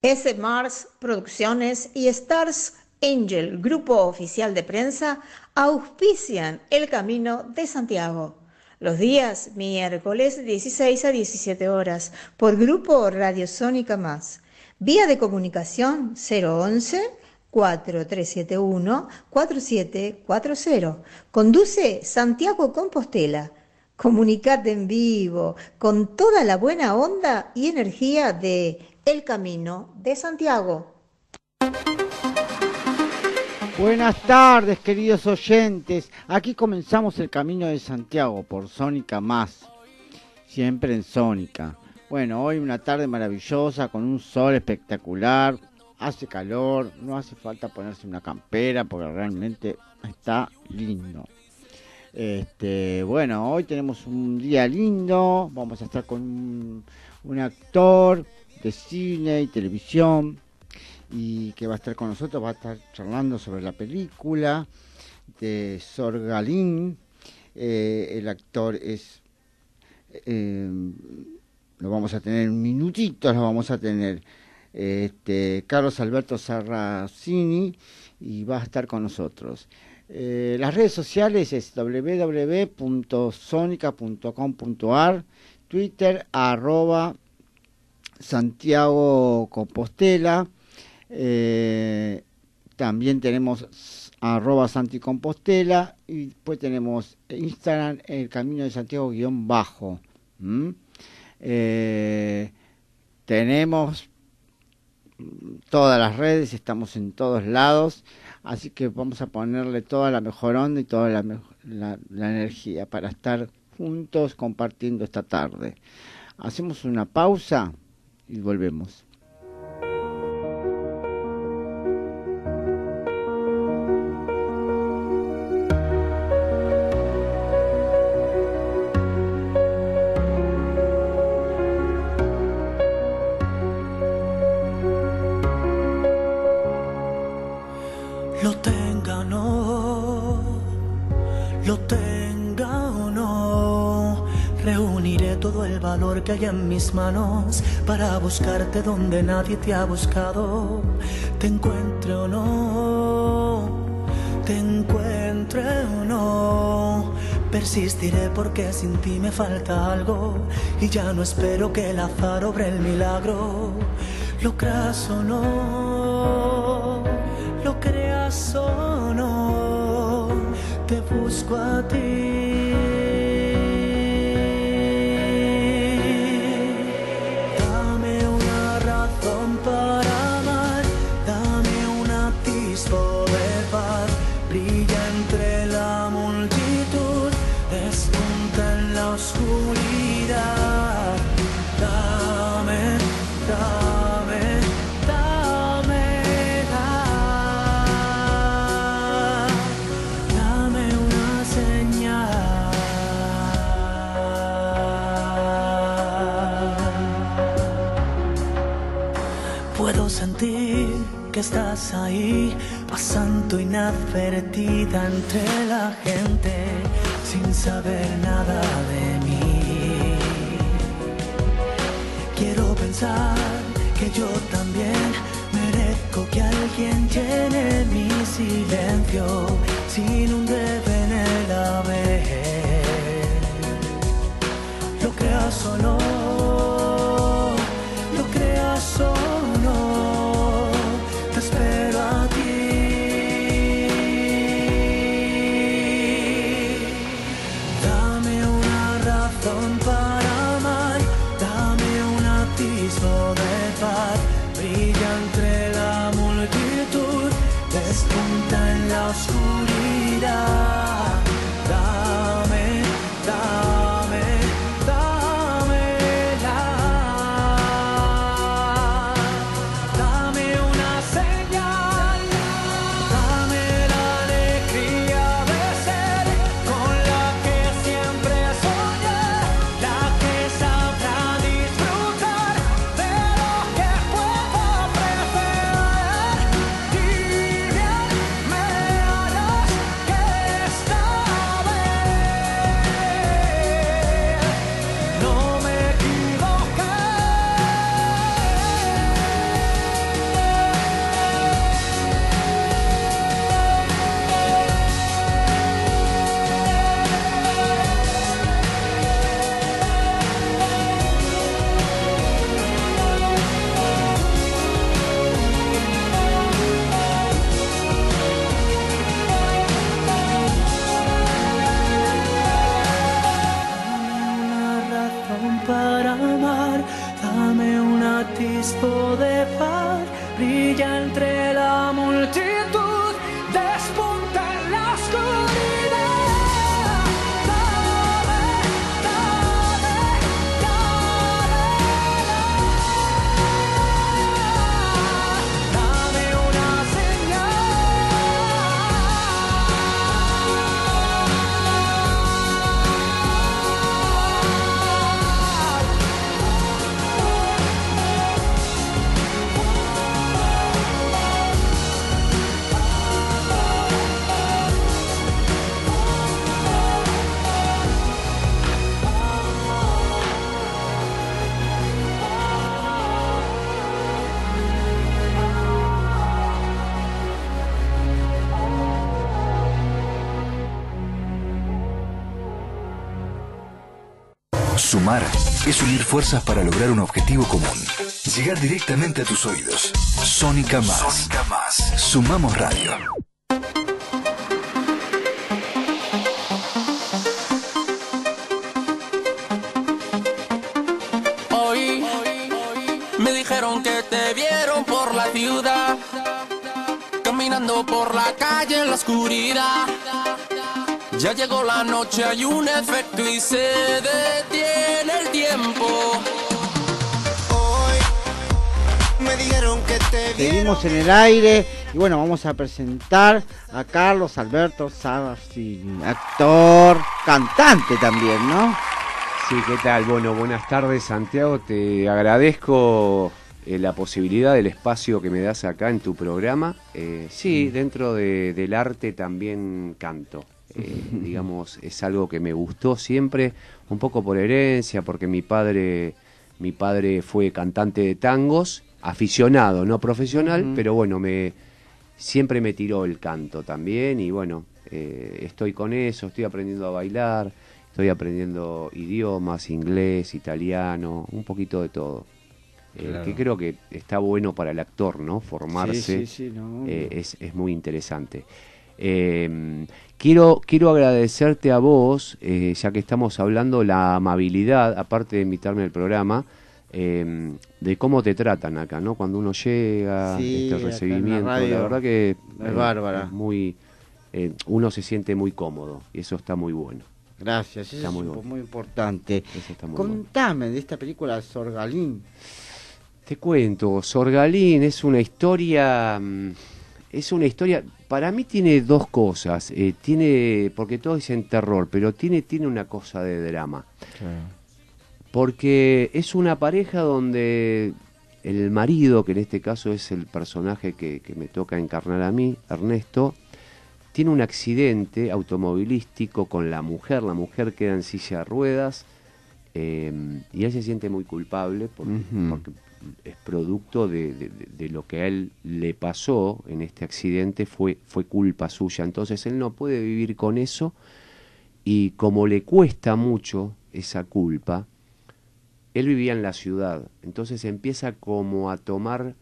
S. Mars Producciones y Stars Angel, grupo oficial de prensa, auspician el Camino de Santiago. Los días miércoles 16 a 17 horas por Grupo Radiosónica Más. Vía de comunicación 011 4371 4740. Conduce Santiago Compostela. Comunicate en vivo con toda la buena onda y energía de el Camino de Santiago. Buenas tardes, queridos oyentes. Aquí comenzamos el Camino de Santiago por Sónica Más. Siempre en Sónica. Bueno, hoy una tarde maravillosa con un sol espectacular. Hace calor, no hace falta ponerse una campera porque realmente está lindo. Este, bueno, hoy tenemos un día lindo. Vamos a estar con un, un actor de cine y televisión y que va a estar con nosotros, va a estar charlando sobre la película de Sorgalín. Eh, el actor es... Em, lo vamos a tener minutitos, lo vamos a tener este, Carlos Alberto Sarracini y va a estar con nosotros. Eh, las redes sociales es www.sonica.com.ar, Twitter arroba Santiago Compostela. Eh, también tenemos arroba Santi Compostela y después tenemos Instagram el camino de Santiago guión bajo. Eh, tenemos todas las redes, estamos en todos lados, así que vamos a ponerle toda la mejor onda y toda la energía para estar juntos compartiendo esta tarde. Hacemos una pausa y volvemos. hay en mis manos para buscarte donde nadie te ha buscado. Te encuentro o no, te encuentro o no. Persistiré porque sin ti me falta algo y ya no espero que el azar obre el milagro. Lo creas o no, lo creas o no, te busco a ti en la oscuridad. es unir fuerzas para lograr un objetivo común. Llegar directamente a tus oídos. Sónica Más. Sónica Más. Sumamos radio. Hoy me dijeron que te vieron por la ciudad, caminando por la calle en la oscuridad. Ya llegó la noche, hay un efecto y se detiene el tiempo. Hoy me dijeron que te Seguimos en el aire y bueno, vamos a presentar a Carlos Alberto Sabastin, actor, cantante también, ¿no? Sí, ¿qué tal? Bueno, buenas tardes Santiago, te agradezco eh, la posibilidad del espacio que me das acá en tu programa. Eh, sí, dentro del arte también canto. Eh, digamos, es algo que me gustó siempre, un poco por herencia, porque mi padre, mi padre fue cantante de tangos, aficionado, no profesional, pero bueno, me, siempre me tiró el canto también y bueno, eh, estoy con eso, estoy aprendiendo a bailar, estoy aprendiendo idiomas, inglés, italiano, un poquito de todo. Eh, que creo que está bueno para el actor, ¿no? Formarse es, es, muy interesante. Em, Quiero, quiero agradecerte a vos, eh, ya que estamos hablando, la amabilidad, aparte de invitarme al programa, em, de cómo te tratan acá, ¿no? Cuando uno llega, este recibimiento, la, verdad que es eh, bárbara. muy, eh, uno se siente muy cómodo y eso está muy bueno. Gracias, eso es muy, importante. Muy Contame de esta película Sorgalín. Te cuento, Sorgalín es una historia, mm, es una historia, para mí tiene dos cosas. Eh, tiene, porque todos dicen terror, pero tiene, tiene una cosa de drama. Porque es una pareja donde el marido, que en este caso es el personaje que, que me toca encarnar a mí, Ernesto, tiene un accidente automovilístico con la mujer. La mujer queda en silla de ruedas eh, y él se siente muy culpable porque, es producto de, de, lo que a él le pasó en este accidente, fue, fue culpa suya. Entonces él no puede vivir con eso y como le cuesta mucho esa culpa, él vivía en la ciudad. Entonces empieza como a tomar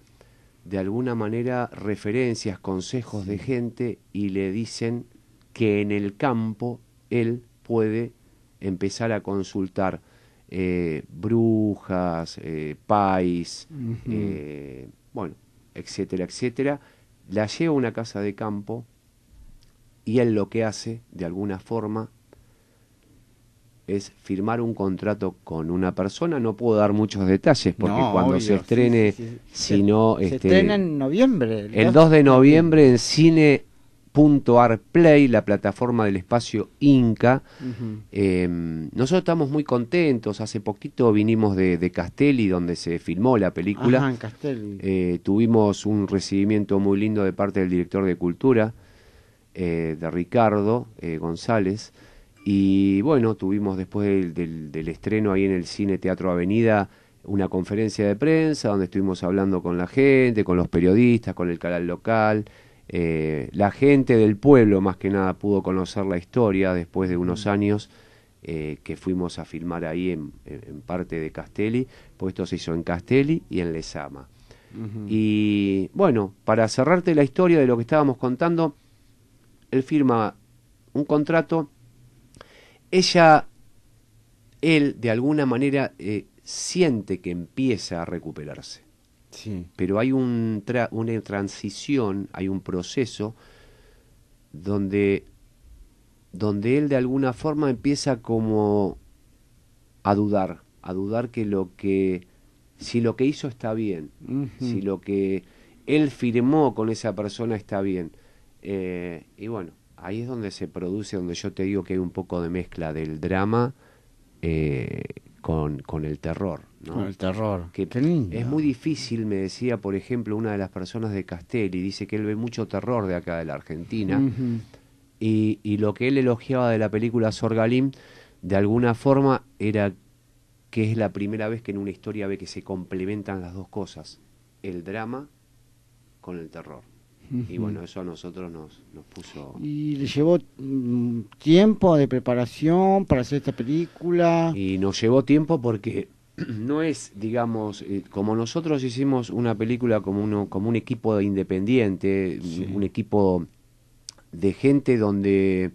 de alguna manera referencias, consejos de gente y le dicen que en el campo él puede empezar a consultar eh, brujas, país, eh, Pais, eh, bueno, etcétera, etcétera. La lleva a una casa de campo y él lo que hace, de alguna forma, es firmar un contrato con una persona. No puedo dar muchos detalles porque cuando se estrene, si no, Se, este, estrena en noviembre. el 2 de noviembre en Cine Arplay, la plataforma del espacio Inca. Em, nosotros estamos muy contentos. Hace poquito vinimos de, Castelli, donde se filmó la película. Castelli. Eh, tuvimos un recibimiento muy lindo de parte del director de cultura, eh, de Ricardo eh, González. Y bueno, tuvimos después del estreno ahí en el Cine Teatro Avenida una conferencia de prensa donde estuvimos hablando con la gente, con los periodistas, con el canal local. Eh, la gente del pueblo más que nada pudo conocer la historia después de unos años eh, que fuimos a filmar ahí en, parte de Castelli, pues esto se hizo en Castelli y en Lezama. Y bueno, para cerrarte la historia de lo que estábamos contando, él firma un contrato, ella, él de alguna manera eh, siente que empieza a recuperarse. Sí. Pero hay un una transición, hay un proceso donde, donde él de alguna forma empieza como a dudar, a dudar que lo que, si lo que hizo está bien, si lo que él firmó con esa persona está bien. Eh, y bueno, ahí es donde se produce, donde yo te digo que hay un poco de mezcla del drama eh, con, con el terror. Ah, el terror. Es muy difícil, me decía, por ejemplo, una de las personas de Castelli, dice que él ve mucho terror de acá de la Argentina. y, lo que él elogiaba de la película Sorgalim de alguna forma, era que es la primera vez que en una historia ve que se complementan las dos cosas, el drama con el terror. Y bueno, eso a nosotros nos, puso... ¿Y le llevó mm, tiempo de preparación para hacer esta película? Y nos llevó tiempo porque no es, digamos, eh, como nosotros hicimos una película como, uno, como un equipo independiente, un equipo de gente donde,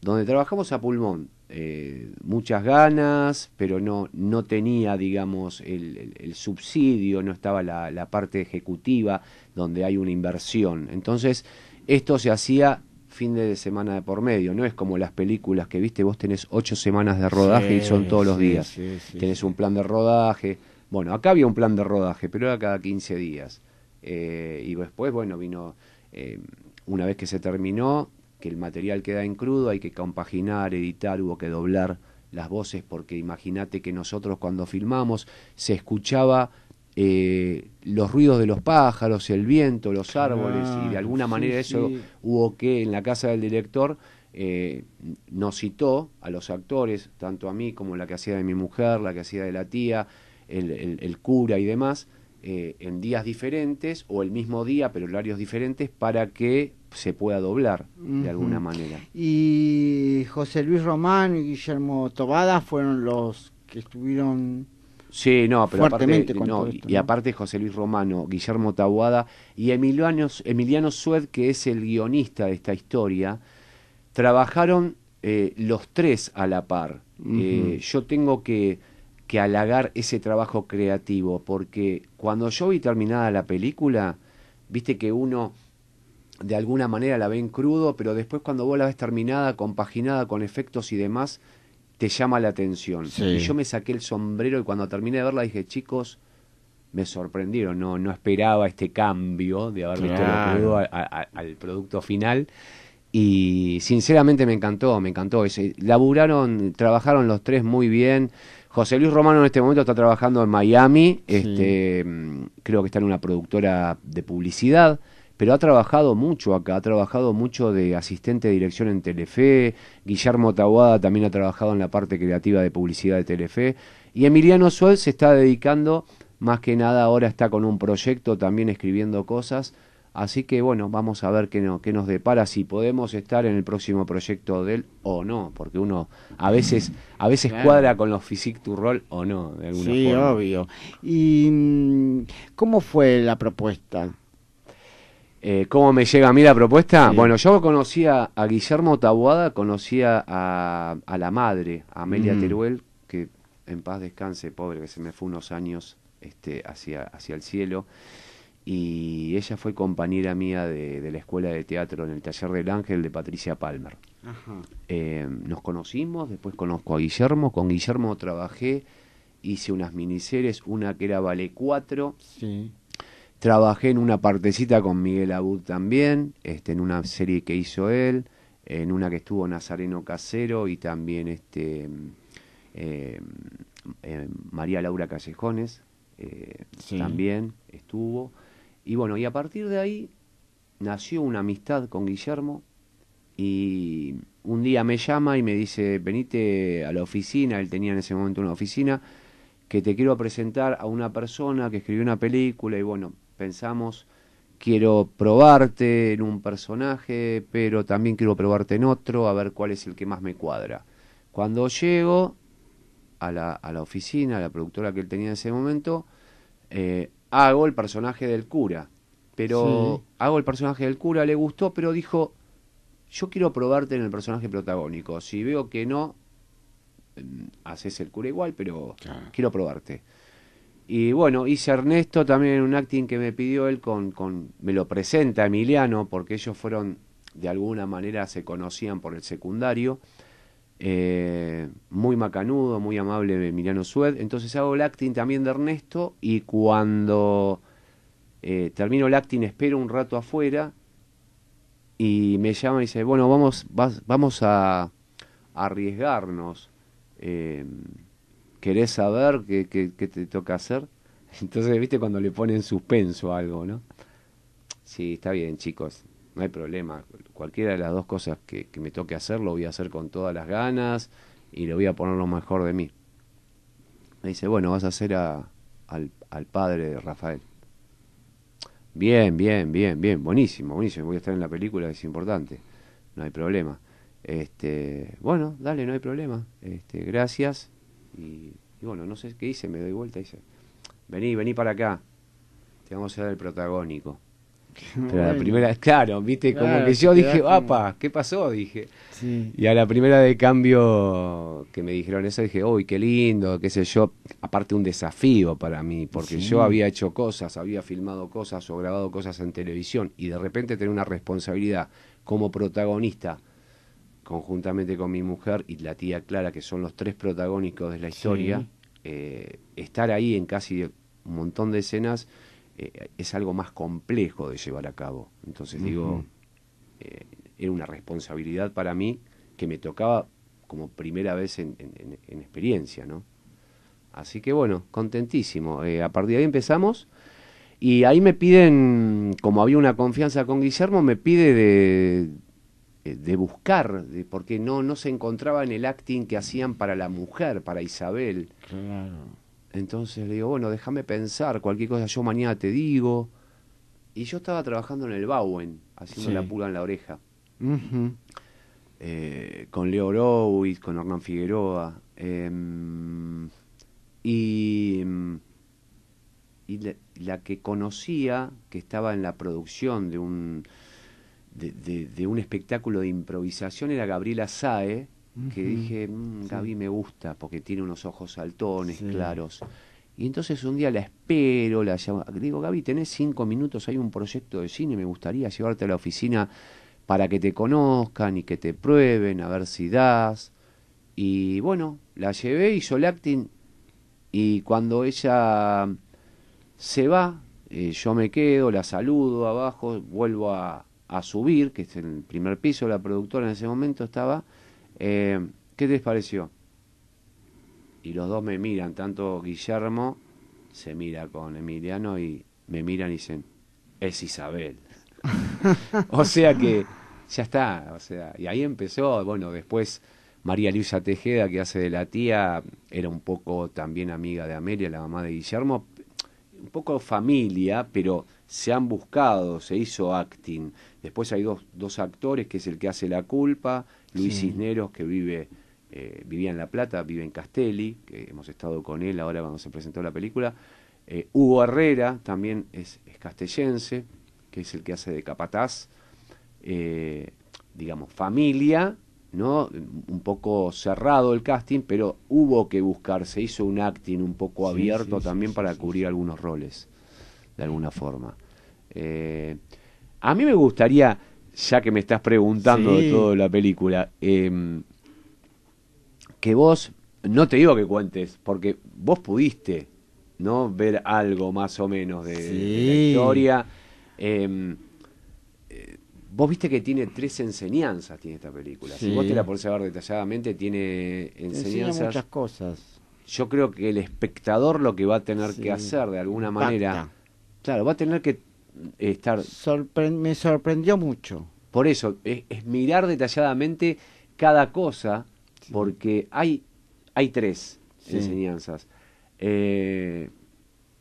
donde trabajamos a pulmón. Eh, muchas ganas, pero no, no tenía, digamos, el, el, el subsidio, no estaba la, la parte ejecutiva donde hay una inversión. Entonces, esto se hacía fin de semana de por medio, no es como las películas que viste, vos tenés ocho semanas de rodaje y son todos los días. tenés un plan de rodaje. Bueno, acá había un plan de rodaje, pero era cada 15 días. Eh, y después, bueno, vino, eh, una vez que se terminó, que el material queda en crudo, hay que compaginar, editar, hubo que doblar las voces, porque imagínate que nosotros cuando filmamos se escuchaba eh, los ruidos de los pájaros, el viento, los ah, árboles, y de alguna manera eso hubo que en la casa del director eh, nos citó a los actores, tanto a mí como la que hacía de mi mujer, la que hacía de la tía, el, cura y demás, eh, en días diferentes o el mismo día, pero horarios diferentes, para que se pueda doblar de alguna manera. Y José Luis Román y Guillermo Tobada fueron los que estuvieron Sí, no, pero aparte, aparte José Luis Romano, Guillermo Tabuada y Emiliano, Emiliano Sued, que es el guionista de esta historia, trabajaron eh, los tres a la par. Eh, yo tengo que, que, halagar ese trabajo creativo, porque cuando yo vi terminada la película, viste que uno de alguna manera la ve en crudo, pero después cuando vos la ves terminada, compaginada con efectos y demás, te llama la atención. Y yo me saqué el sombrero y cuando terminé de verla dije, chicos, me sorprendieron, no, no esperaba este cambio de haber visto al producto final. Y sinceramente me encantó, me encantó. Ese, laburaron, trabajaron los tres muy bien. José Luis Romano en este momento está trabajando en Miami, este, mm, creo que está en una productora de publicidad pero ha trabajado mucho acá, ha trabajado mucho de asistente de dirección en Telefe, Guillermo Tawada también ha trabajado en la parte creativa de publicidad de Telefe, y Emiliano Suel se está dedicando, más que nada ahora está con un proyecto también escribiendo cosas, así que bueno, vamos a ver qué, no, qué nos depara, si podemos estar en el próximo proyecto de él o no, porque uno a veces, a veces cuadra con los Physique to o no, de alguna forma. Sí, obvio. ¿Y mm, cómo fue la propuesta? Eh, ¿Cómo me llega a mí la propuesta? Bueno, yo conocía a Guillermo Tabuada, conocía a, la madre, a Amelia mm. Teruel, que en paz descanse, pobre, que se me fue unos años este, hacia, hacia el cielo. Y ella fue compañera mía de, la escuela de teatro en el taller del Ángel de Patricia Palmer. Eh, nos conocimos, después conozco a Guillermo, con Guillermo trabajé, hice unas miniseries, una que era Vale 4. Sí Trabajé en una partecita con Miguel Abud también, este, en una serie que hizo él, en una que estuvo Nazareno Casero y también este, em, em, María Laura Callejones eh, también estuvo. Y bueno, y a partir de ahí nació una amistad con Guillermo y un día me llama y me dice, venite a la oficina, él tenía en ese momento una oficina, que te quiero presentar a una persona que escribió una película y bueno, pensamos, quiero probarte en un personaje, pero también quiero probarte en otro, a ver cuál es el que más me cuadra. Cuando llego a la, a la oficina, a la productora que él tenía en ese momento, eh, hago el personaje del cura. Pero hago el personaje del cura, le gustó, pero dijo, yo quiero probarte en el personaje protagónico. Si veo que no, mm, haces el cura igual, pero quiero probarte. Y bueno, hice Ernesto también un acting que me pidió él, con, me lo presenta Emiliano, porque ellos fueron, de alguna manera se conocían por el secundario. Eh, muy macanudo, muy amable Emiliano Sued. Entonces hago el acting también de Ernesto y cuando eh, termino el acting espero un rato afuera y me llama y dice, bueno, vamos, vamos a, arriesgarnos. Eh, querés saber qué, te toca hacer. Entonces, viste, cuando le ponen suspenso algo, ¿no? Sí, está bien, chicos, no hay problema. Cualquiera de las dos cosas que, me toque hacer, lo voy a hacer con todas las ganas y lo voy a poner lo mejor de mí. Me dice, bueno, vas a hacer al, al padre de Rafael. Bien, bien, bien, bien, buenísimo, buenísimo. Voy a estar en la película, es importante, no hay problema. Este, bueno, dale, no hay problema. Este, gracias. Y, bueno, no sé qué hice, me doy vuelta y dice, vení, vení para acá, te vamos a dar el protagónico. Pero la primera, claro, viste, como que yo dije, papá ¿qué pasó? Dije. Y a la primera de cambio que me dijeron eso, dije, uy, qué lindo, qué sé yo. Aparte, un desafío para mí, porque yo había hecho cosas, había filmado cosas o grabado cosas en televisión, y de repente tener una responsabilidad como protagonista conjuntamente con mi mujer y la tía Clara, que son los tres protagónicos de la historia, eh, estar ahí en casi un montón de escenas eh, es algo más complejo de llevar a cabo. Entonces digo, eh, era una responsabilidad para mí que me tocaba como primera vez en, en experiencia, ¿no? Así que bueno, contentísimo. a partir de ahí empezamos. Y ahí me piden, como había una confianza con Guillermo, me pide de, eh, de buscar, porque no, no se encontraba en el acting que hacían para la mujer, para Isabel. Entonces le digo, bueno, déjame pensar, cualquier cosa yo mañana te digo. Y yo estaba trabajando en el Bowen, haciendo la pulga en la oreja. Eh, con Leo Rowitz, con Hernán Figueroa. Em, y em, y la que conocía, que estaba en la producción de un de, un espectáculo de improvisación era Gabriela Sae, que dije, mm, gabi Gaby me gusta porque tiene unos ojos saltones, claros. Y entonces un día la espero, la llamo, digo, Gaby, tenés cinco minutos, hay un proyecto de cine, me gustaría llevarte a la oficina para que te conozcan y que te prueben, a ver si das. Y bueno, la llevé, y yo acting y cuando ella se va, eh, yo me quedo, la saludo abajo, vuelvo a, a subir, que es el primer piso, la productora en ese momento estaba, eh, ¿qué les pareció? Y los dos me miran, tanto Guillermo se mira con Emiliano y me miran y dicen, es Isabel. o sea que ya está, o sea, y ahí empezó, bueno, después María Luisa Tejeda, que hace de la tía, era un poco también amiga de Amelia, la mamá de Guillermo, un poco familia, pero se han buscado, se hizo acting. Después hay dos, dos actores, que es el que hace La Culpa, Luis Cisneros, que vive, eh, vivía en La Plata, vive en Castelli, que hemos estado con él ahora cuando se presentó la película. Eh, Hugo Herrera también es, castellense, que es el que hace de capataz. Eh, digamos, familia, ¿no? Un poco cerrado el casting, pero hubo que buscar, se hizo un acting un poco abierto también para cubrir algunos roles, de alguna forma. Eh, a mí me gustaría, ya que me estás preguntando de toda la película, em, que vos, no te digo que cuentes, porque vos pudiste ¿no? ver algo más o menos de, la historia. Em, eh, vos viste que tiene tres enseñanzas, tiene esta película. Si vos te la podés ver detalladamente, tiene enseñanzas. muchas cosas. Yo creo que el espectador lo que va a tener que hacer de alguna manera. Claro, va a tener que estar... me sorprendió mucho. Por eso, es, mirar detalladamente cada cosa, porque hay, hay tres enseñanzas. Eh,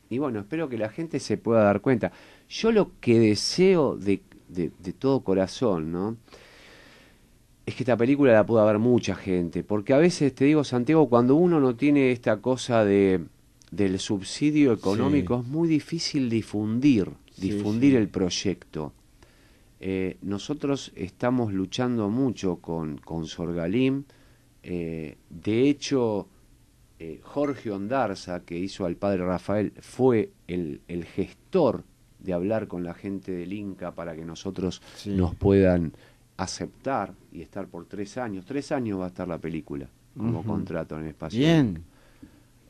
y bueno, espero que la gente se pueda dar cuenta. Yo lo que deseo de, de, todo corazón, ¿no? es que esta película la pueda ver mucha gente, porque a veces te digo, Santiago, cuando uno no tiene esta cosa de del subsidio económico es muy difícil difundir difundir el proyecto. Eh, nosotros estamos luchando mucho con, Sorgalim. Eh, de hecho, eh, Jorge Ondarza, que hizo al padre Rafael, fue el, gestor de hablar con la gente del Inca para que nosotros nos puedan aceptar y estar por tres años. Tres años va a estar la película como contrato en el espacio. Bien.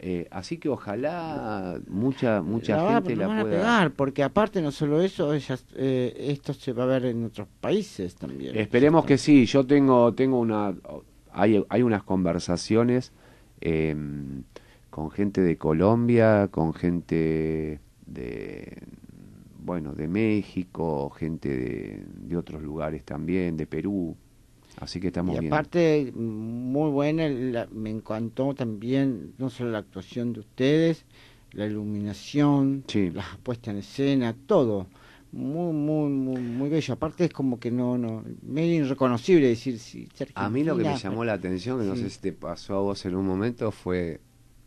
Eh, así que ojalá mucha mucha la gente la pueda a pegar, porque aparte no solo eso, ellas, eh, esto se va a ver en otros países también. Esperemos que sí. Yo tengo tengo una hay, hay unas conversaciones em, con gente de Colombia, con gente de bueno de México, gente de otros lugares también, de Perú. Así que estamos bien. Y aparte, muy buena, me encantó también, no solo la actuación de ustedes, la iluminación, sí. la puesta en escena, todo. Muy, muy, muy, muy bello. Aparte es como que no, no, medio irreconocible decir si... a mí lo que me llamó la atención, que no sé si te pasó a vos en un momento, fue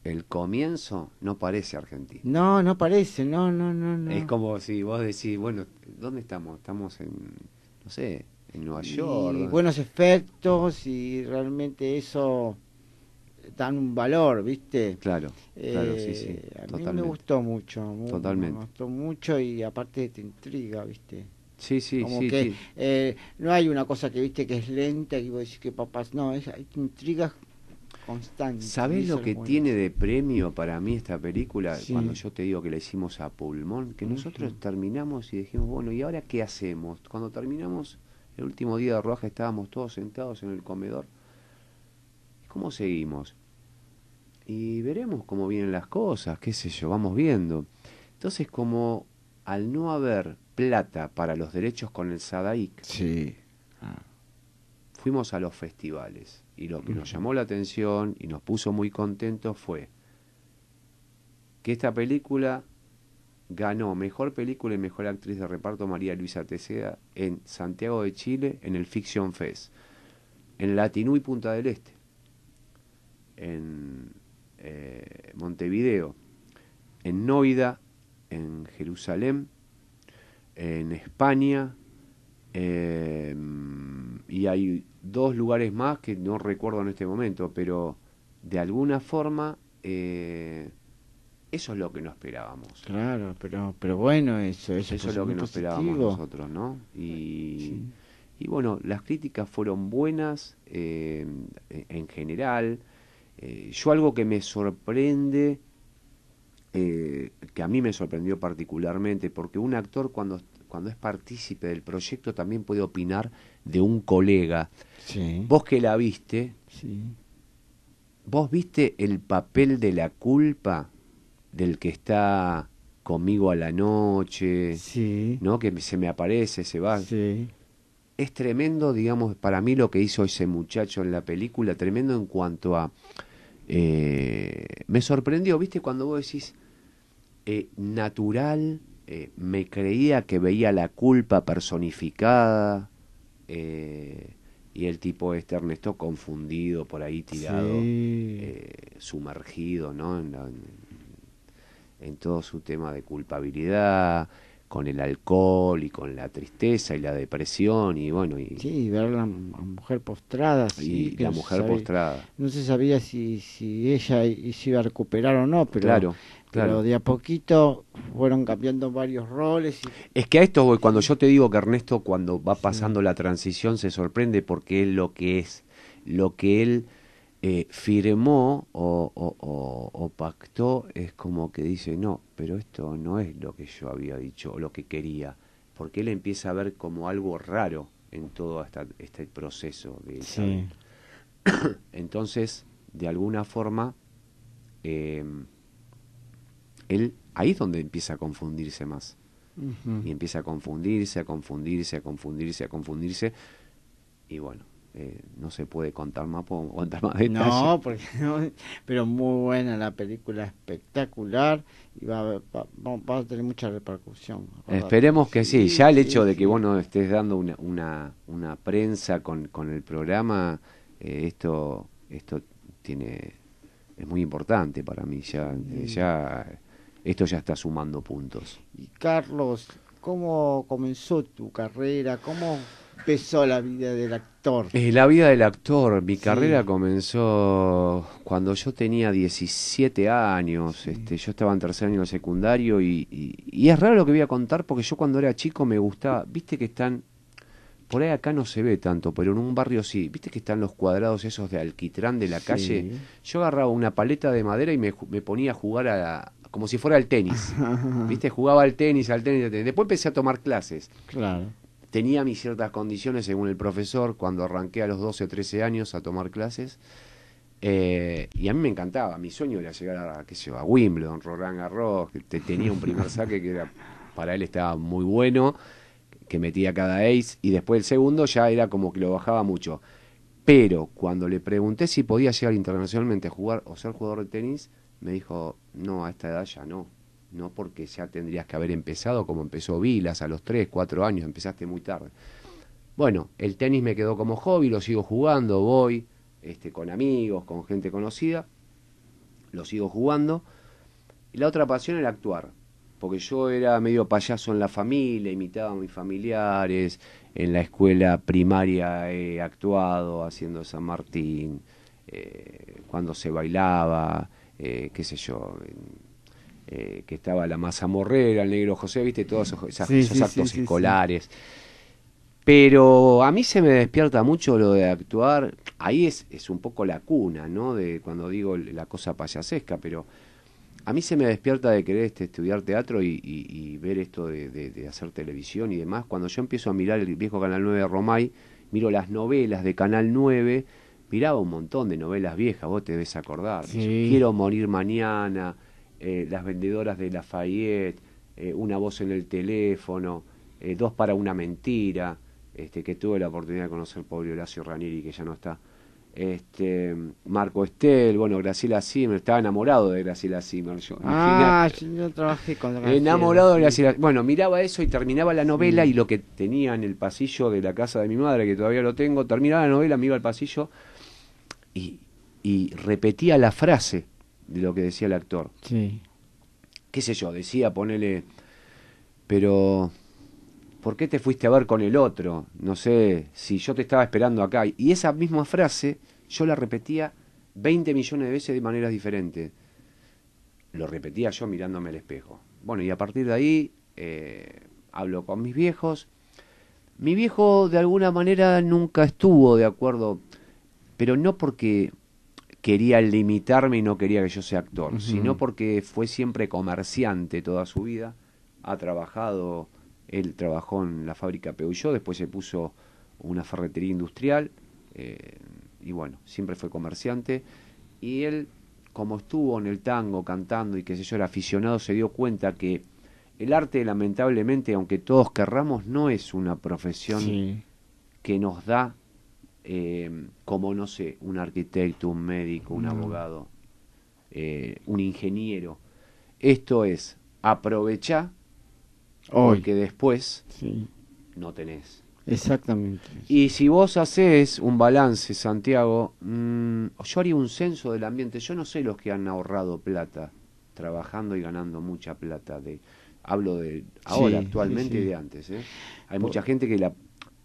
el comienzo no parece argentino. No, no parece, no, no, no. Es como si vos decís, bueno, ¿dónde estamos? Estamos en, no sé, en Nueva y York. Buenos efectos y realmente eso dan un valor, ¿viste? Claro, sí, sí. Eh, a mí me gustó mucho. Totalmente. Me gustó mucho y aparte te intriga, ¿viste? Sí, sí, Como sí. Que, eh, no hay una cosa que, ¿viste? Que es lenta y vos decís que papás. No, es, hay intrigas constantes. ¿Sabés lo que tiene de premio para mí esta película? Cuando yo te digo que la hicimos a pulmón, que nosotros terminamos y dijimos, bueno, ¿y ahora qué hacemos? Cuando terminamos el último día de roja estábamos todos sentados en el comedor. ¿Cómo seguimos? Y veremos cómo vienen las cosas, qué sé yo, vamos viendo. Entonces, como al no haber plata para los derechos con el Sadaic, ah. fuimos a los festivales. Y lo que nos llamó la atención y nos puso muy contentos fue que esta película ganó Mejor Película y Mejor Actriz de Reparto María Luisa Teceda en Santiago de Chile en el Fiction Fest, en Latinú y Punta del Este, en eh, Montevideo, en Noida, en Jerusalén, en España, em, y hay dos lugares más que no recuerdo en este momento, pero de alguna forma... Eh, eso es lo que no esperábamos. Claro, pero, bueno, eso, eso, es lo que no esperábamos nosotros, ¿no? Y, bueno, las críticas fueron buenas eh, en general. Eh, yo algo que me sorprende, eh, que a mí me sorprendió particularmente, porque un actor cuando, cuando es partícipe del proyecto también puede opinar de un colega. Vos que la viste, vos viste el papel de la culpa del que está conmigo a la noche, ¿no? Que se me aparece, se va. Es tremendo, digamos, para mí lo que hizo ese muchacho en la película, tremendo en cuanto a... Eh, me sorprendió, viste, cuando vos decís eh, natural, eh, me creía que veía la culpa personificada, y el tipo este Ernesto confundido, por ahí tirado, sumergido, ¿no? en todo su tema de culpabilidad, con el alcohol y con la tristeza y la depresión y bueno y sí ver la mujer postrada y la mujer postrada no se sabía si si ella se iba a recuperar o no pero claro de a poquito fueron cambiando varios roles. Es que a esto, cuando yo te digo que Ernesto, cuando va pasando la transición, se sorprende porque es lo que es, lo que él eh, firmó o, pactó, es como que dice, no, pero esto no es lo que yo había dicho o lo que quería, porque él empieza a ver como algo raro en todo este proceso de Entonces, de alguna forma, em, él ahí es donde empieza a confundirse más. Y empieza a confundirse, a confundirse, a confundirse, a confundirse. Y bueno, eh, no se puede contar más, más detalles. No, pero muy buena la película, espectacular y va, a tener mucha repercusión. Esperemos que sí, ya el hecho de que vos no estés dando una, una, una prensa con, con el programa, eh, esto, esto tiene es muy importante para mí, ya, eh, ya esto ya está sumando puntos. Y Carlos, ¿cómo comenzó tu carrera? ¿Cómo empezó la vida del actor? Eh, la vida del actor, mi carrera comenzó cuando yo tenía 17 años, este, yo estaba en tercer año secundario y, y, es raro lo que voy a contar porque yo cuando era chico me gustaba, viste que están, por ahí acá no se ve tanto, pero en un barrio sí, viste que están los cuadrados esos de alquitrán de la calle, yo agarraba una paleta de madera y me, ponía a jugar a, como si fuera al tenis. ¿Viste? Jugaba al tenis, al tenis, al tenis. Después empecé a tomar clases. Claro tenía mis ciertas condiciones, según el profesor, cuando arranqué a los 12 o 13 años a tomar clases. Eh, y a mí me encantaba, mi sueño era llegar a, Wimbledon, Roland Garros, que tenía un primer saque que para él estaba muy bueno, que metía cada ace, y después el segundo ya era como que lo bajaba mucho. Pero cuando le pregunté si podía llegar internacionalmente a jugar o ser jugador de tenis, me dijo, no, a esta edad ya no no porque ya tendrías que haber empezado como empezó Vilas a los 3, 4 años, empezaste muy tarde. Bueno, el tenis me quedó como hobby, lo sigo jugando, voy este, con amigos, con gente conocida, lo sigo jugando. Y la otra pasión era actuar, porque yo era medio payaso en la familia, imitaba a mis familiares, en la escuela primaria he actuado haciendo San Martín, eh, cuando se bailaba, eh, qué sé yo. Eh, que estaba la masa morrera, el negro José, viste, todos esos, actos escolares. Pero a mí se me despierta mucho lo de actuar, ahí es, es un poco la cuna, ¿no? De cuando digo la cosa payasesca, pero a mí se me despierta de querer este, estudiar teatro y, ver esto de, hacer televisión y demás. Cuando yo empiezo a mirar el viejo Canal 9 de Romay, miro las novelas de Canal 9, miraba un montón de novelas viejas, vos te debes acordar. Quiero morir mañana, eh, las vendedoras de Lafayette, eh, Una voz en el teléfono, eh, Dos para una mentira, este, que tuve la oportunidad de conocer Pobre Horacio Ranieri, que ya no está. Este, Marco Estel, bueno, Graciela Zimmer, estaba enamorado de Graciela Zimmer. ah, yo trabajé con Enamorado de Graciela. Bueno, miraba eso y terminaba la novela y lo que tenía en el pasillo de la casa de mi madre, que todavía lo tengo, terminaba la novela, me iba al pasillo y repetía la frase de lo que decía el actor. Sí. ¿Qué sé yo? Decía, ponele, pero ¿por qué te fuiste a ver con el otro? No sé, si yo te estaba esperando acá. Y esa misma frase yo la repetía 20 millones de veces de maneras diferentes. Lo repetía yo mirándome al espejo. Bueno, y a partir de ahí eh, hablo con mis viejos. Mi viejo de alguna manera nunca estuvo de acuerdo, pero no porque quería limitarme y no quería que yo sea actor, sino porque fue siempre comerciante toda su vida, ha trabajado, él trabajó en la fábrica Peugeot, después se puso una ferretería industrial, eh, y bueno, siempre fue comerciante, y él, como estuvo en el tango cantando y qué sé yo, era aficionado, se dio cuenta que el arte lamentablemente, aunque todos querramos, no es una profesión que nos da eh, como, no sé, un arquitecto, un médico, un mm. abogado, eh, un ingeniero. Esto es, aprovecha Hoy. que después no tenés. Exactamente. Y si vos haces un balance, Santiago, mm, yo haría un censo del ambiente. Yo no sé los que han ahorrado plata, trabajando y ganando mucha plata. De, hablo de ahora, actualmente y de antes. ¿eh? Hay mucha gente que la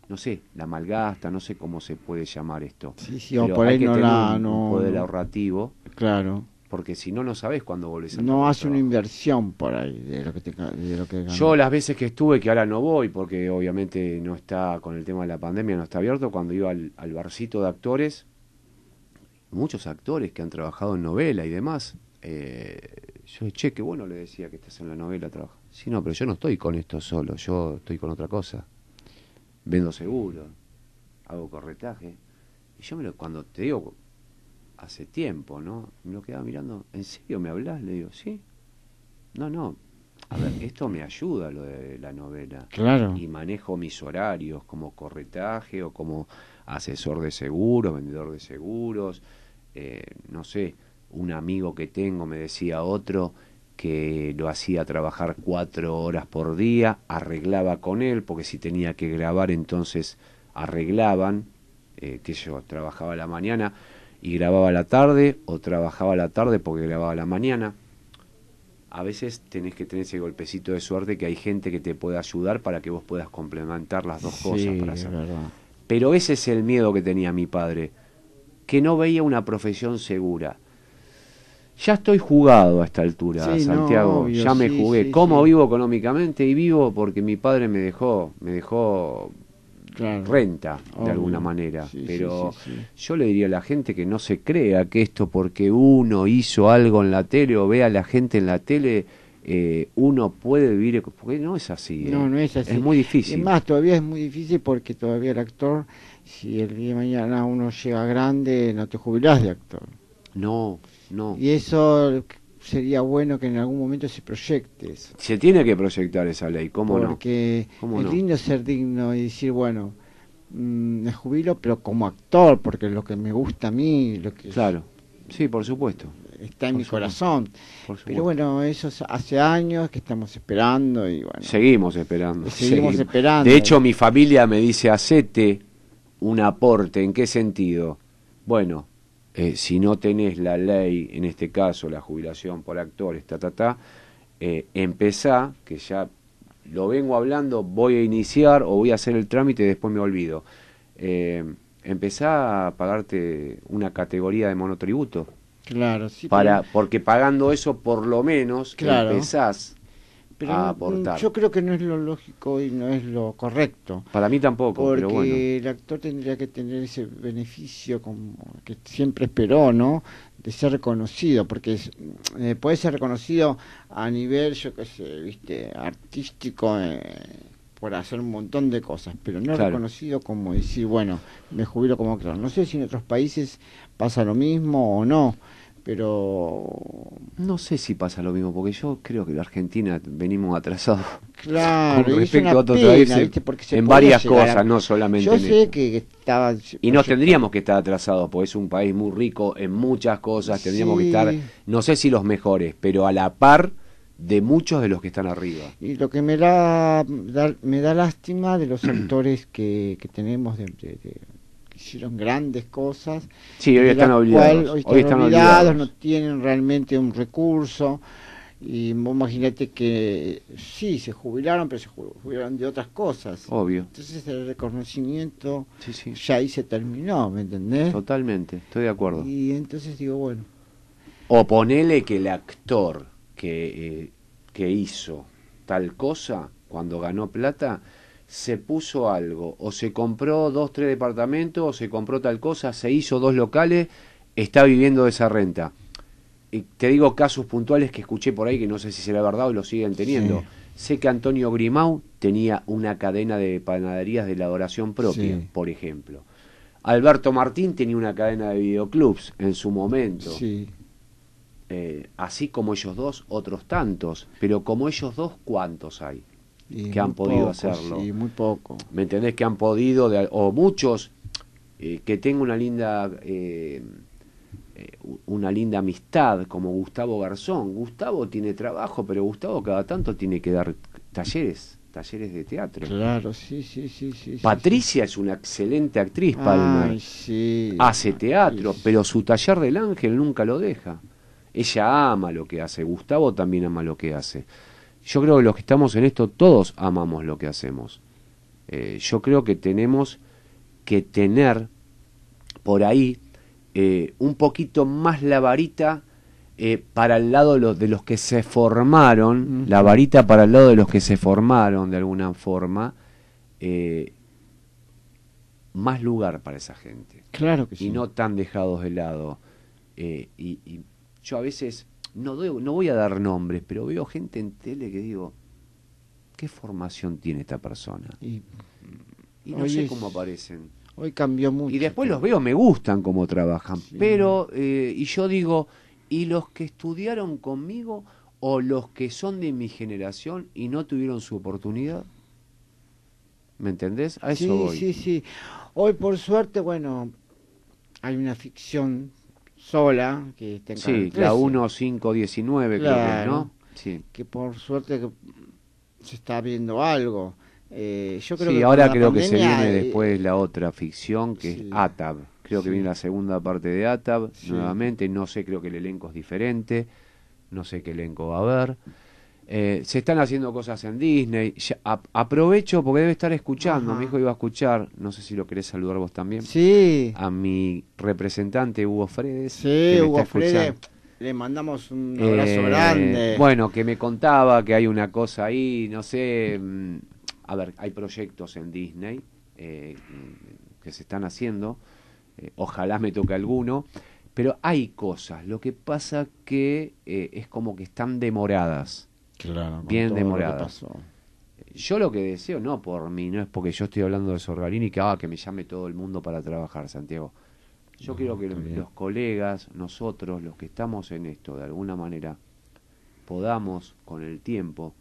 no sé, la malgasta, no sé cómo se puede llamar esto. Sí, o por ahí no la, no, ahorrativo. Claro. Porque si no, no sabes cuándo volvés a No hace una inversión por ahí de lo que, te, de lo que Yo las veces que estuve, que ahora no voy, porque obviamente no está con el tema de la pandemia, no está abierto, cuando iba al, barcito de actores, muchos actores que han trabajado en novela y demás, eh, yo, che, bueno le decía que estás en la novela trabaja. Sí, no, pero yo no estoy con esto solo, yo estoy con otra cosa vendo seguro, hago corretaje. Y yo me lo, cuando te digo, hace tiempo, ¿no? Me lo quedaba mirando, ¿en serio me hablas? Le digo, sí. No, no. A ver, esto me ayuda lo de la novela. Claro. Y manejo mis horarios como corretaje o como asesor de seguros, vendedor de seguros. Eh, no sé, un amigo que tengo me decía otro, que lo hacía trabajar cuatro horas por día, arreglaba con él, porque si tenía que grabar entonces arreglaban, eh, que yo trabajaba la mañana y grababa la tarde, o trabajaba la tarde porque grababa la mañana. A veces tenés que tener ese golpecito de suerte que hay gente que te puede ayudar para que vos puedas complementar las dos cosas. Para Pero ese es el miedo que tenía mi padre, que no veía una profesión segura ya estoy jugado a esta altura, Santiago, ya me jugué. ¿Cómo vivo económicamente? Y vivo porque mi padre me dejó, me dejó renta de alguna manera. Pero yo le diría a la gente que no se crea que esto porque uno hizo algo en la tele o ve a la gente en la tele. Eh, uno puede vivir porque no es así eh. no no es así es muy difícil es más todavía es muy difícil porque todavía el actor si el día de mañana uno llega grande no te jubilás de actor no y eso sería bueno que en algún momento se proyecte eso. Se tiene que proyectar esa ley, ¿cómo no? Porque es digno ser digno y decir, bueno, mm, me jubilo, pero como actor, porque lo que me gusta a mí, lo que claro, sí, por supuesto, está en mi corazón. Pero bueno, eso hace años que estamos esperando y bueno, seguimos esperando, seguimos, esperando. De hecho, mi familia me dice hacete un aporte. ¿En qué sentido? Bueno, eh, si no tenés la ley, en este caso la jubilación por actores, ta, ta, eh, empezá, que ya lo vengo hablando, voy a iniciar o voy a hacer el trámite y después me olvido. Eh, empezá a pagarte una categoría de monotributo. Claro, sí. Para, Porque pagando eso, por lo menos, empezás yo creo que no es lo lógico y no es lo correcto. Para mí tampoco, pero bueno. el actor tendría que tener ese beneficio como que siempre esperó, ¿no? De ser reconocido, porque eh, puede ser reconocido a nivel, yo qué sé, viste, artístico. Eh, por hacer un montón de cosas, pero no reconocido como decir, bueno, me jubilo como actor. No sé si en otros países pasa lo mismo o no pero no sé si pasa lo mismo porque yo creo que la Argentina venimos atrasados claro con respecto a otros países en varias cosas no solamente yo sé que estaba y no tendríamos que estar atrasados porque es un país muy rico en muchas cosas tendríamos que estar no sé si los mejores pero a la par de muchos de los que están arriba y lo que me da, me da lástima de los sectores que, que tenemos de hicieron grandes cosas. Sí, hoy están olvidados. Hoy están, obligados, no tienen realmente un recurso. Y vos imaginate que sí, se jubilaron, pero se jubilaron de otras cosas. Obvio. Entonces el reconocimiento ya ahí se terminó, ¿me entendés? Totalmente, estoy de acuerdo. Y entonces digo, bueno. O ponele que el actor que, eh, que hizo tal cosa, cuando ganó plata, se puso algo, o se compró dos, tres departamentos, o se compró tal cosa, se hizo dos locales, está viviendo de esa renta. Y te digo casos puntuales que escuché por ahí que no sé si será verdad o lo siguen teniendo. Sé que Antonio Grimau tenía una cadena de panaderías de la adoración propia, por ejemplo. Alberto Martín tenía una cadena de videoclubs en su momento. Eh, así como ellos dos, otros tantos. Pero como ellos dos, ¿cuántos hay? que han podido hacerlo. Y muy poco. ¿Me entendés? Que han podido, de, o muchos, eh, que tengo una linda... Eh, una linda amistad como Gustavo Garzón. Gustavo tiene trabajo, pero Gustavo cada tanto tiene que dar talleres, talleres de teatro. Claro, sí, sí, sí, sí. Patricia es una excelente actriz, Palma. Sí, hace teatro, pero su taller del ángel nunca lo deja. Ella ama lo que hace, Gustavo también ama lo que hace. Yo creo que los que estamos en esto todos amamos lo que hacemos. Eh, yo creo que tenemos que tener por ahí eh, un poquito más la varita eh, para el lado de los, que se formaron, la varita para el lado de los que se formaron de alguna forma, más lugar para esa gente. Claro que y sí. Y no tan dejados de lado. y yo a veces no, no voy a dar nombres, pero veo gente en tele que digo, ¿qué formación tiene esta persona? Y, no sé cómo aparecen. Hoy cambió mucho. Y después los veo, me gustan cómo trabajan, pero, eh, y yo digo, ¿y los que estudiaron conmigo o los que son de mi generación y no tuvieron su oportunidad? ¿Me entendés? eso sí, Sí, sí. Hoy, por suerte, bueno, hay una ficción sola, que está en Sí, la 1519 claro, creo que, ¿no? Sí. Que por suerte se está viendo algo. Eh, yo creo sí, ahora creo que se viene después la otra ficción que es ATAB. Creo que viene la segunda parte de ATAB nuevamente. No sé, creo que el elenco es diferente. No sé qué elenco va a haber. Eh, se están haciendo cosas en Disney. aprovecho porque debe estar escuchando. Mi hijo iba a escuchar, no sé si lo querés saludar vos también. Sí. A mi representante Hugo Fredes. Sí, Hugo Le mandamos un abrazo eh, grande. Bueno, que me contaba que hay una cosa ahí, no sé. Mm, a ver, hay proyectos en Disney eh, mm, que se están haciendo. ojalá me toque alguno. Pero hay cosas. Lo que pasa que es como que están demoradas bien demorada yo lo que deseo, no por mí, no es porque yo estoy hablando de y que, ah, que me llame todo el mundo para trabajar, Santiago. Yo quiero que los, colegas, nosotros, los que estamos en esto, de alguna manera, podamos, con el tiempo,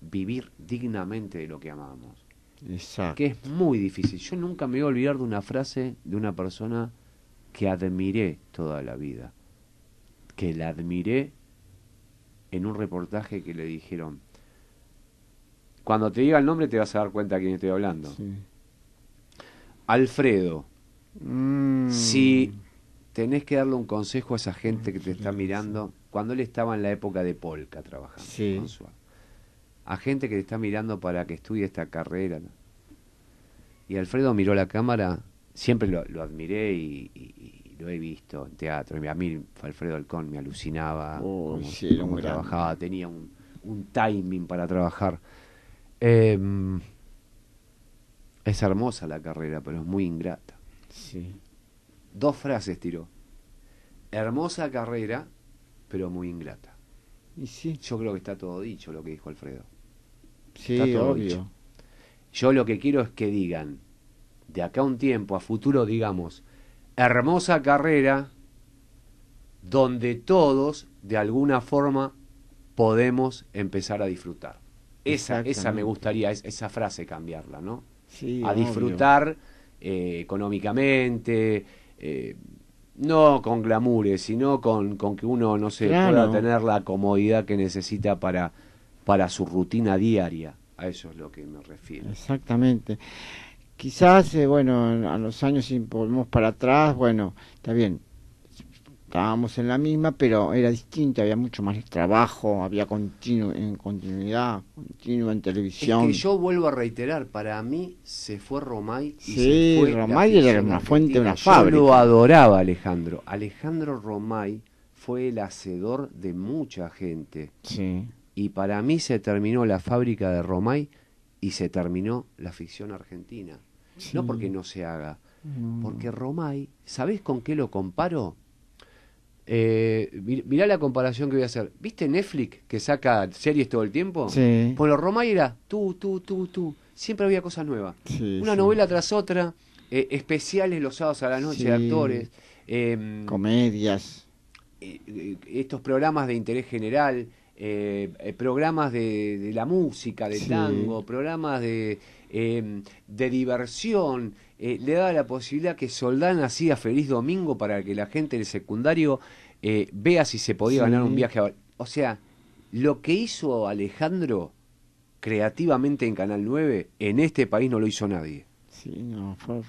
vivir dignamente de lo que amamos. Exacto. Que es muy difícil. Yo nunca me voy a olvidar de una frase de una persona que admiré toda la vida. Que la admiré en un reportaje que le dijeron, cuando te diga el nombre te vas a dar cuenta a quién estoy hablando. Alfredo, mm. si tenés que darle un consejo a esa gente que te está mirando, cuando él estaba en la época de Polka trabajando a gente que te está mirando para que estudie esta carrera. Y Alfredo miró la cámara, siempre lo, admiré y lo he visto en teatro. A mí Alfredo Alcón me alucinaba trabajaba, tenía un, timing para trabajar. Em, es hermosa la carrera, pero es muy ingrata. Dos frases tiró. Hermosa carrera, pero muy ingrata. Y sí. Yo creo que está todo dicho lo que dijo Alfredo. Sí, está todo Dicho. Yo lo que quiero es que digan, de acá a un tiempo, a futuro, digamos, hermosa carrera donde todos, de alguna forma, podemos empezar a disfrutar. Esa, esa me gustaría, esa frase cambiarla, ¿no? Sí, a disfrutar eh, económicamente, eh, no con glamures, sino con, con que uno, no sé, pueda tener la comodidad que necesita para, para su rutina diaria. A eso es lo que me refiero. Exactamente. Quizás, eh, bueno, a los años si volvemos para atrás, bueno, está bien, estábamos en la misma, pero era distinta, había mucho más trabajo, había continu en continuidad, continua en televisión. Es que yo vuelvo a reiterar, para mí se fue Romay y se fue Romay era una fuente, una fábrica. Yo lo adoraba Alejandro. Alejandro Romay fue el hacedor de mucha gente. Y para mí se terminó la fábrica de Romay y se terminó la ficción argentina. No porque no se haga. Porque Romay, ¿sabés con qué lo comparo? Eh, mirá la comparación que voy a hacer. ¿Viste Netflix que saca series todo el tiempo? Sí. Bueno, Romay era tú, tú, tú, tú. Siempre había cosas nuevas. Una novela tras otra, eh, especiales los sábados a la noche de actores. Em, Comedias. Eh, eh, estos programas de interés general, programas de, la música, de tango, programas de Em, de diversión, eh, le daba la posibilidad que Soldán hacía feliz domingo para que la gente En el secundario eh, vea si se podía ganar un viaje O sea, lo que hizo Alejandro creativamente en Canal 9, en este país no lo hizo nadie.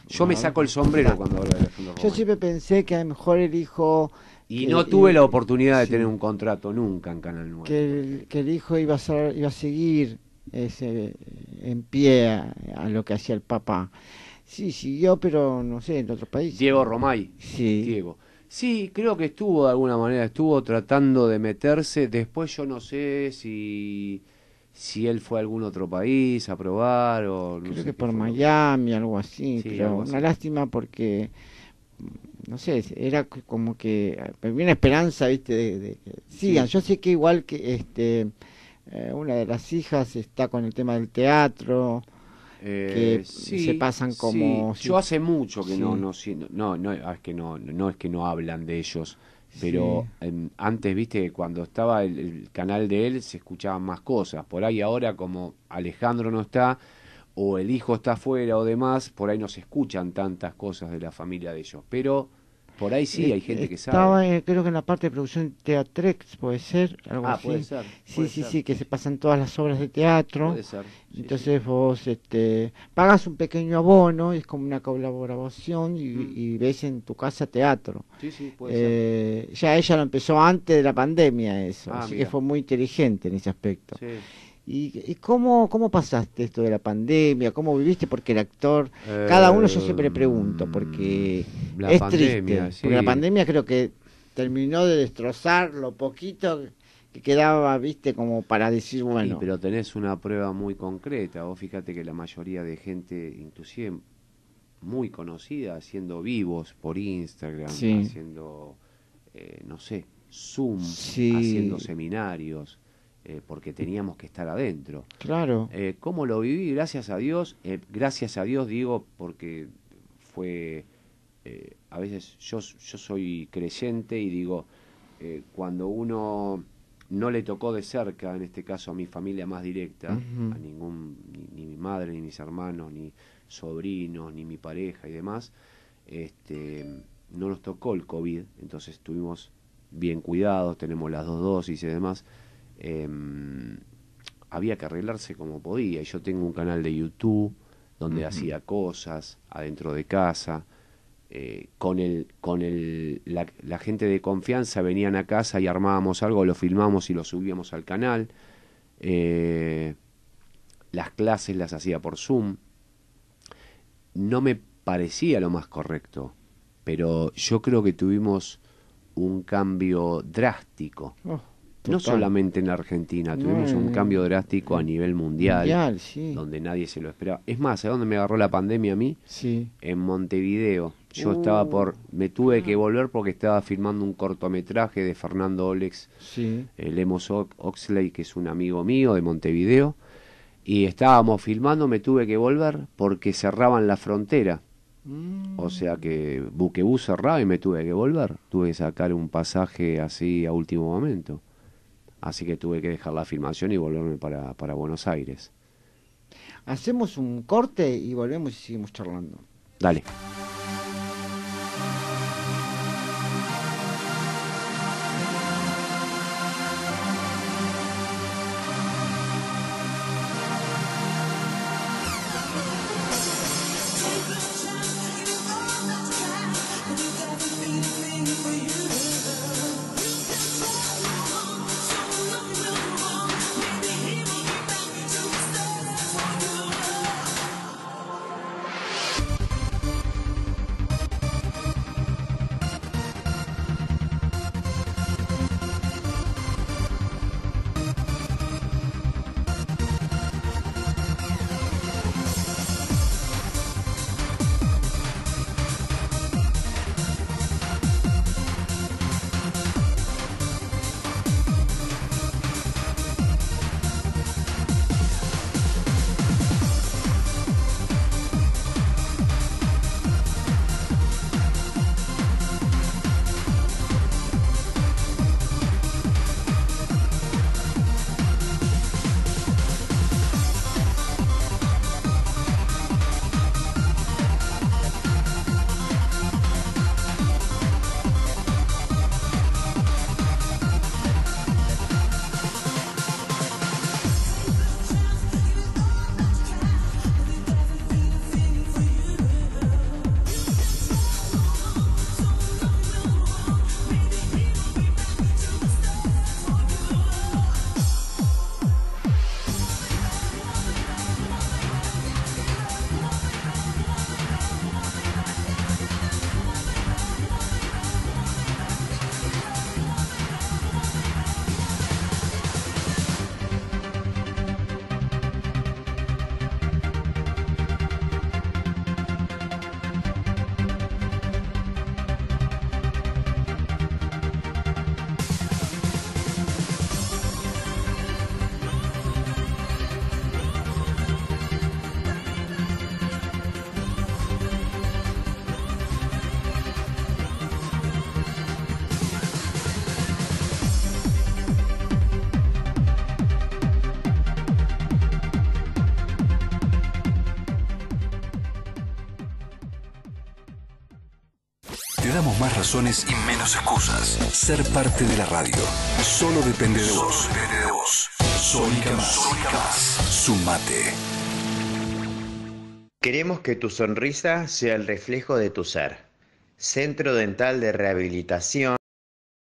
Yo me saco el sombrero cuando hablo de Alejandro Yo siempre pensé que a lo mejor el hijo... Y no tuve la oportunidad de tener un contrato nunca en Canal 9. Que el, hijo iba a, iba a seguir ese eh, en pie a, lo que hacía el papá Sí, siguió, pero no sé, en otro país. Diego Romay. Sí. Diego. Sí, creo que estuvo de alguna manera, estuvo tratando de meterse. Después yo no sé si, si él fue a algún otro país a probar o... creo que por Miami, algo así. pero una lástima porque, no sé, era como que... Había eh, una esperanza, viste, de, sigan. Yo sé que igual que este eh, una de las hijas está con el tema del teatro, que eh, se pasan como... Yo hace mucho que no, no, no, no, ah, es que no, no es que no hablan de ellos, pero em, antes, viste, cuando estaba el, el, canal de él se escuchaban más cosas, por ahí ahora como Alejandro no está, o el hijo está afuera o demás, por ahí no se escuchan tantas cosas de la familia de ellos, pero por ahí sí eh, hay gente que sabe. Estaba, eh, creo que en la parte de producción Teatrex, puede ser, algo ah, Puede ser, sí, sí, sí, que se pasan todas las obras de teatro. Puede ser, Entonces vos este, pagas un pequeño abono, es como una colaboración mm. y, ves en tu casa teatro. Sí, sí, puede ser. Eh, ya ella lo empezó antes de la pandemia eso, ah, así que fue muy inteligente en ese aspecto. Sí. ¿Y, cómo, cómo pasaste esto de la pandemia? ¿Cómo viviste? Porque el actor, eh, cada uno yo siempre pregunto, porque mm, la pandemia, Porque la pandemia creo que terminó de destrozar lo poquito que quedaba, viste, como para decir, bueno. Sí, pero tenés una prueba muy concreta. Vos fíjate que la mayoría de gente, inclusive muy conocida, haciendo vivos por Instagram, haciendo, eh, no sé, Zoom, haciendo seminarios. Eh, porque teníamos que estar adentro. Claro. Eh, ¿Cómo lo viví? Gracias a Dios. Eh, gracias a Dios digo porque fue, eh, a veces yo, yo soy creyente y digo, cuando uno no le tocó de cerca, en este caso a mi familia más directa, a ningún, ni, mi madre, ni mis hermanos, ni sobrinos, ni mi pareja y demás, este, no nos tocó el COVID, entonces estuvimos bien cuidados, tenemos las dos dosis y demás Em, había que arreglarse como podía. Yo tengo un canal de YouTube donde hacía cosas adentro de casa. Eh, con el, con el, la, gente de confianza venían a casa y armábamos algo, lo filmábamos y lo subíamos al canal. Eh, las clases las hacía por Zoom. No me parecía lo más correcto, pero yo creo que tuvimos un cambio drástico. Oh. No solamente en Argentina, tuvimos un cambio drástico a nivel mundial, donde nadie se lo esperaba. Es más, ¿a dónde me agarró la pandemia a mí? Sí. En Montevideo. Yo estaba uh. por, me tuve que volver porque estaba filmando un cortometraje de Fernando Olex El eh, Emo Oxley, que es un amigo mío de Montevideo, y estábamos filmando, me tuve que volver porque cerraban la frontera. Mm. O sea que Buquebú cerraba y me tuve que volver. Tuve que sacar un pasaje así a último momento así que tuve que dejar la filmación y volverme para, Buenos Aires. Hacemos un corte y volvemos y seguimos charlando. Dale. más razones y menos excusas. Ser parte de la radio. Solo depende de vos. depende de Sumate. Queremos que tu sonrisa sea el reflejo de tu ser. Centro Dental de Rehabilitación.